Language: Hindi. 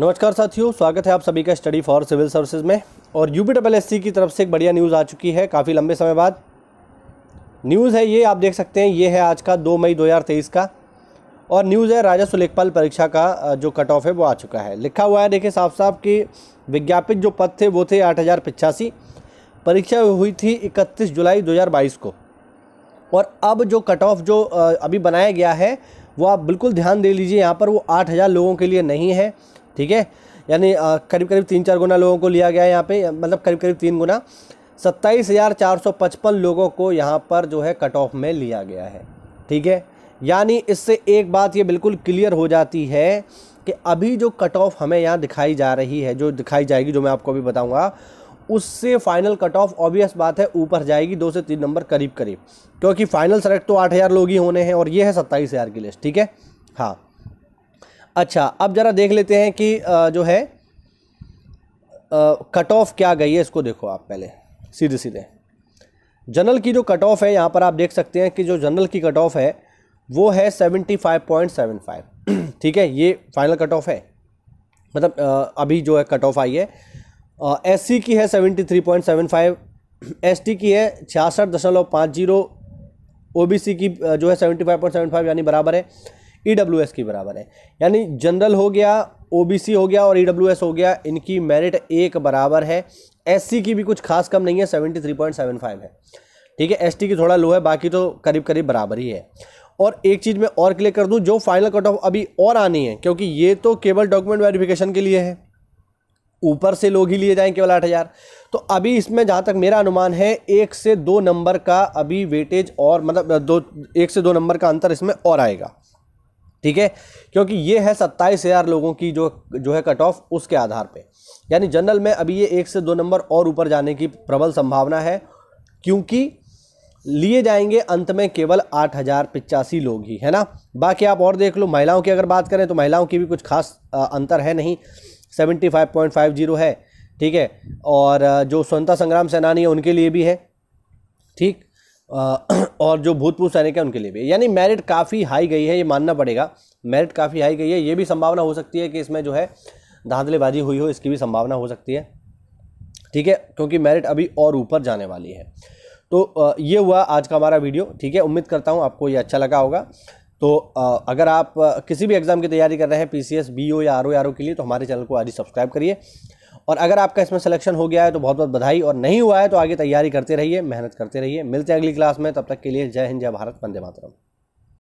नमस्कार साथियों स्वागत है आप सभी का स्टडी फॉर सिविल सर्विसेज में और U P double S C की तरफ से एक बढ़िया न्यूज़ आ चुकी है काफ़ी लंबे समय बाद न्यूज़ है ये आप देख सकते हैं ये है आज का दो मई तेईस का और न्यूज़ है राजस्व लेखपाल परीक्षा का जो कट ऑफ है वो आ चुका है लिखा हुआ है देखिए साफ साफ कि विज्ञापित जो पद थे वो थे आठ परीक्षा हुई थी इकतीस जुलाई दो को और अब जो कट ऑफ जो अभी बनाया गया है वो आप बिल्कुल ध्यान दे लीजिए यहाँ पर वो आठ हज़ार लोगों के लिए नहीं है ठीक है यानी करीब करीब तीन चार गुना लोगों को लिया गया है यहाँ पे मतलब करीब करीब तीन गुना सत्ताईस हज़ार चार सौ पचपन लोगों को यहाँ पर जो है कट ऑफ में लिया गया है ठीक है यानी इससे एक बात ये बिल्कुल क्लियर हो जाती है कि अभी जो कट ऑफ हमें यहाँ दिखाई जा रही है जो दिखाई जाएगी जो मैं आपको अभी बताऊँगा उससे फाइनल कट ऑफ ऑब्वियस बात है ऊपर जाएगी दो से तीन नंबर करीब करीब क्योंकि फाइनल सेलेक्ट तो आठ हज़ार लोग ही होने हैं और ये है सत्ताईस हज़ार की लिस्ट ठीक है हाँ अच्छा अब ज़रा देख लेते हैं कि जो है कट ऑफ क्या गई है इसको देखो आप पहले सीधे सीधे जनरल की जो कट ऑफ है यहाँ पर आप देख सकते हैं कि जो जनरल की कट ऑफ है वो है seventy five point seven five ठीक है ये फाइनल कट ऑफ है मतलब अभी जो है कट ऑफ आई है एस सी की है seventy three point seven five S T की है छियासठ दशमलव पाँच जीरो ओ बी सी की जो है seventy five point seven five यानी बराबर है ई e के बराबर है यानी जनरल हो गया ओ हो गया और ई e हो गया इनकी मेरिट एक बराबर है एस की भी कुछ खास कम नहीं है seventy three point seven five है ठीक है एस की थोड़ा लो है बाकी तो करीब करीब बराबर ही है और एक चीज़ मैं और क्लियर कर दूं जो फाइनल कट ऑफ अभी और आनी है क्योंकि ये तो केवल डॉक्यूमेंट वेरिफिकेशन के लिए है ऊपर से लोग ही लिए जाएं केवल आठ हज़ार तो अभी इसमें जहाँ तक मेरा अनुमान है एक से दो नंबर का अभी वेटेज और मतलब दो एक से दो नंबर का अंतर इसमें और आएगा ठीक है क्योंकि ये है सत्ताईस हज़ार लोगों की जो जो है कट ऑफ उसके आधार पे यानी जनरल में अभी ये एक से दो नंबर और ऊपर जाने की प्रबल संभावना है क्योंकि लिए जाएंगे अंत में केवल आठ हज़ार पिचासी लोग ही है ना बाकी आप और देख लो महिलाओं की अगर बात करें तो महिलाओं की भी कुछ खास अंतर है नहीं seventy five point five zero है ठीक है और जो स्वतंत्रता संग्राम सेनानी है उनके लिए भी है ठीक और जो भूतपूर्व सैनिक है उनके लिए भी यानी मेरिट काफ़ी हाई गई है ये मानना पड़ेगा मेरिट काफ़ी हाई गई है ये भी संभावना हो सकती है कि इसमें जो है धांधलेबाजी हुई हो इसकी भी संभावना हो सकती है ठीक है क्योंकि मेरिट अभी और ऊपर जाने वाली है तो ये हुआ आज का हमारा वीडियो ठीक है उम्मीद करता हूँ आपको ये अच्छा लगा होगा तो अगर आप किसी भी एग्ज़ाम की तैयारी कर रहे हैं P C S B O या आर ओ आर ओ के लिए तो हमारे चैनल को आज ही सब्सक्राइब करिए और अगर आपका इसमें सिलेक्शन हो गया है तो बहुत बहुत बधाई और नहीं हुआ है तो आगे तैयारी करते रहिए मेहनत करते रहिए मिलते हैं अगली क्लास में तब तक के लिए जय हिंद जय भारत वंदे मातरम